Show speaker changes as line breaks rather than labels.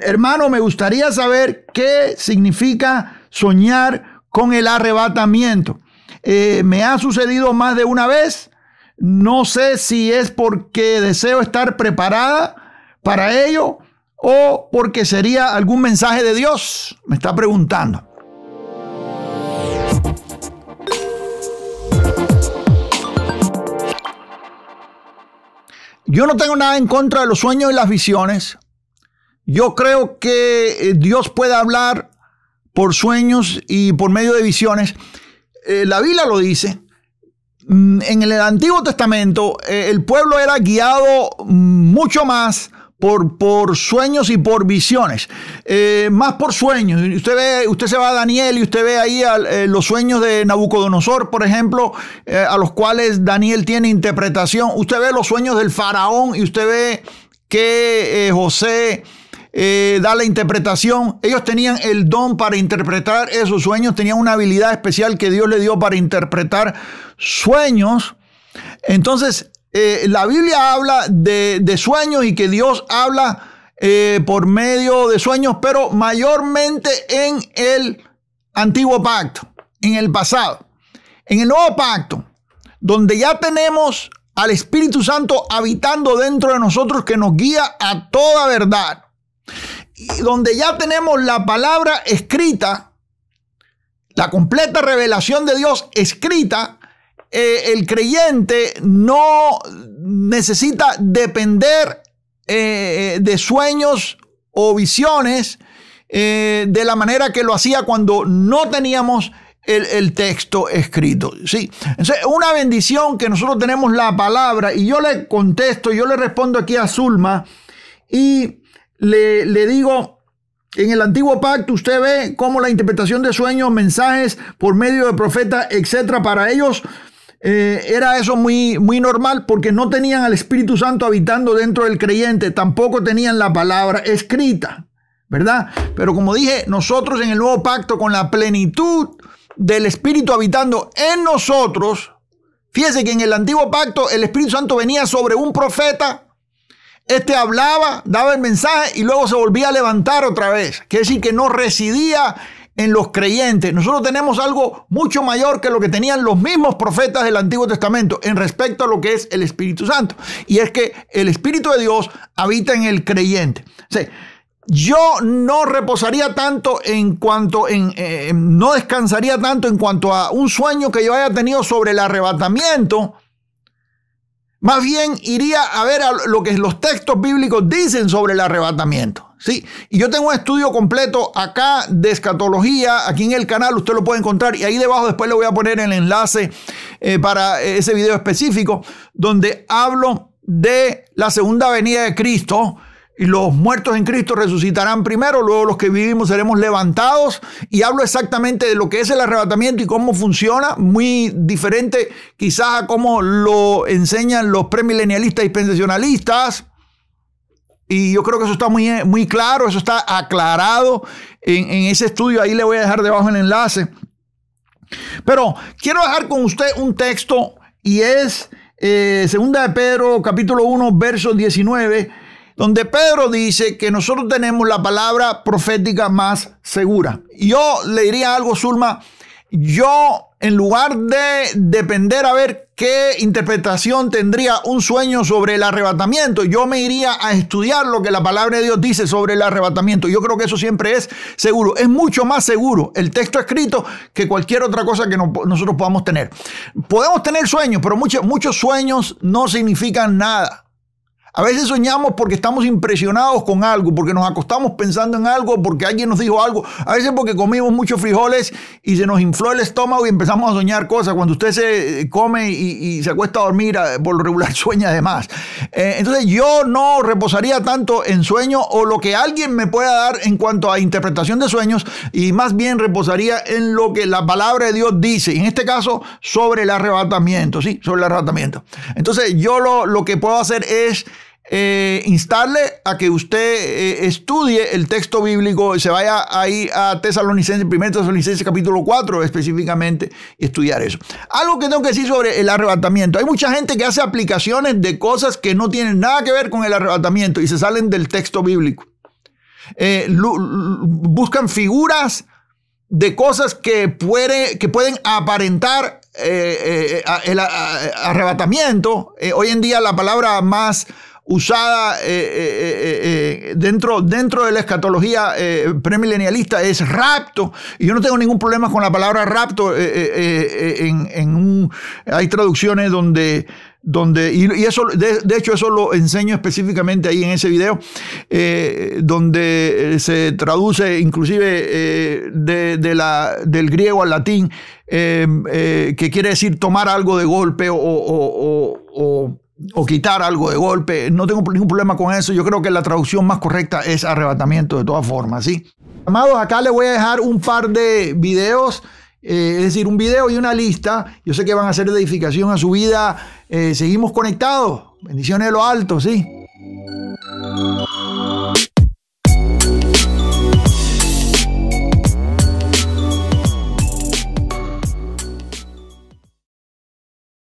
hermano, me gustaría saber qué significa soñar con el arrebatamiento. Eh, me ha sucedido más de una vez. No sé si es porque deseo estar preparada para ello o porque sería algún mensaje de Dios. Me está preguntando. Yo no tengo nada en contra de los sueños y las visiones, yo creo que eh, Dios puede hablar por sueños y por medio de visiones. Eh, la Biblia lo dice. Mm, en el Antiguo Testamento eh, el pueblo era guiado mucho más por, por sueños y por visiones, más por sueños. Usted, ve, usted se va a Daniel y usted ve ahí los sueños de Nabucodonosor, por ejemplo, a los cuales Daniel tiene interpretación. Usted ve los sueños del faraón y usted ve que José eh, da la interpretación. Ellos tenían el don para interpretar esos sueños, tenían una habilidad especial que Dios le dio para interpretar sueños. Entonces, eh, la Biblia habla de, sueños y que Dios habla eh, por medio de sueños, pero mayormente en el antiguo pacto, en el pasado. En el nuevo pacto, donde ya tenemos al Espíritu Santo habitando dentro de nosotros que nos guía a toda verdad donde ya tenemos la palabra escrita, la completa revelación de Dios escrita, eh, el creyente no necesita depender eh, eh, de sueños o visiones de la manera que lo hacía cuando no teníamos el, texto escrito. Sí, Entonces, una bendición que nosotros tenemos la palabra y yo le contesto, yo le respondo aquí a Zulma y le, digo, en el antiguo pacto usted ve cómo la interpretación de sueños, mensajes por medio de profetas, etcétera, para ellos eh, era eso muy, muy normal porque no tenían al Espíritu Santo habitando dentro del creyente, tampoco tenían la palabra escrita, ¿verdad? Pero como dije, nosotros en el nuevo pacto con la plenitud del Espíritu habitando en nosotros, fíjese que en el antiguo pacto el Espíritu Santo venía sobre un profeta este hablaba, daba el mensaje y luego se volvía a levantar otra vez. Quiere decir que no residía en los creyentes. Nosotros tenemos algo mucho mayor que lo que tenían los mismos profetas del Antiguo Testamento en respecto a lo que es el Espíritu Santo. Y es que el Espíritu de Dios habita en el creyente. yo no reposaría tanto en cuanto, en, eh, no descansaría tanto en cuanto a un sueño que yo haya tenido sobre el arrebatamiento más bien iría a ver lo que los textos bíblicos dicen sobre el arrebatamiento. ¿sí? Y yo tengo un estudio completo acá de escatología, aquí en el canal, usted lo puede encontrar y ahí debajo después le voy a poner el enlace eh, para ese video específico donde hablo de la segunda venida de Cristo y los muertos en Cristo resucitarán primero, luego los que vivimos seremos levantados. Y hablo exactamente de lo que es el arrebatamiento y cómo funciona, muy diferente quizás a cómo lo enseñan los premilenialistas y pensacionalistas. Y yo creo que eso está muy, claro, eso está aclarado en, ese estudio. Ahí le voy a dejar debajo el enlace. Pero quiero dejar con usted un texto y es 2 eh, Segunda de Pedro, capítulo 1, verso 19 donde Pedro dice que nosotros tenemos la palabra profética más segura. Yo le diría algo, Zulma, yo en lugar de depender a ver qué interpretación tendría un sueño sobre el arrebatamiento, yo me iría a estudiar lo que la palabra de Dios dice sobre el arrebatamiento. Yo creo que eso siempre es seguro, es mucho más seguro el texto escrito que cualquier otra cosa que nosotros podamos tener. Podemos tener sueños, pero muchos, muchos sueños no significan nada. A veces soñamos porque estamos impresionados con algo, porque nos acostamos pensando en algo, porque alguien nos dijo algo, a veces porque comimos muchos frijoles y se nos infló el estómago y empezamos a soñar cosas. Cuando usted se eh, come y, se acuesta a dormir, ah, por lo regular sueña además. Eh, entonces yo no reposaría tanto en sueño o lo que alguien me pueda dar en cuanto a interpretación de sueños y más bien reposaría en lo que la palabra de Dios dice, en este caso sobre el arrebatamiento, ¿sí? Sobre el arrebatamiento. Entonces yo lo que puedo hacer es eh, instarle a que usted eh, estudie el texto bíblico, se vaya ahí a Tesalonicenses, 1 Tesalonicenses capítulo 4 específicamente, y estudiar eso. Algo que tengo que decir sobre el arrebatamiento. Hay mucha gente que hace aplicaciones de cosas que no tienen nada que ver con el arrebatamiento y se salen del texto bíblico. Eh, buscan figuras de cosas que, puede, que pueden aparentar el arrebatamiento. hoy en día la palabra más usada eh, eh, eh, dentro, dentro de la escatología premilenialista es rapto. Y yo no tengo ningún problema con la palabra rapto. En, hay traducciones donde donde, y, eso, de, hecho, eso lo enseño específicamente ahí en ese video, donde se traduce inclusive de, la, del griego al latín, que quiere decir tomar algo de golpe o o quitar algo de golpe. No tengo ningún problema con eso. Yo creo que la traducción más correcta es arrebatamiento de todas formas, ¿sí? Amados, acá les voy a dejar un par de videos, eh, es decir, un video y una lista. Yo sé que van a hacer edificación a su vida. Eh, seguimos conectados. Bendiciones de lo alto, ¿sí?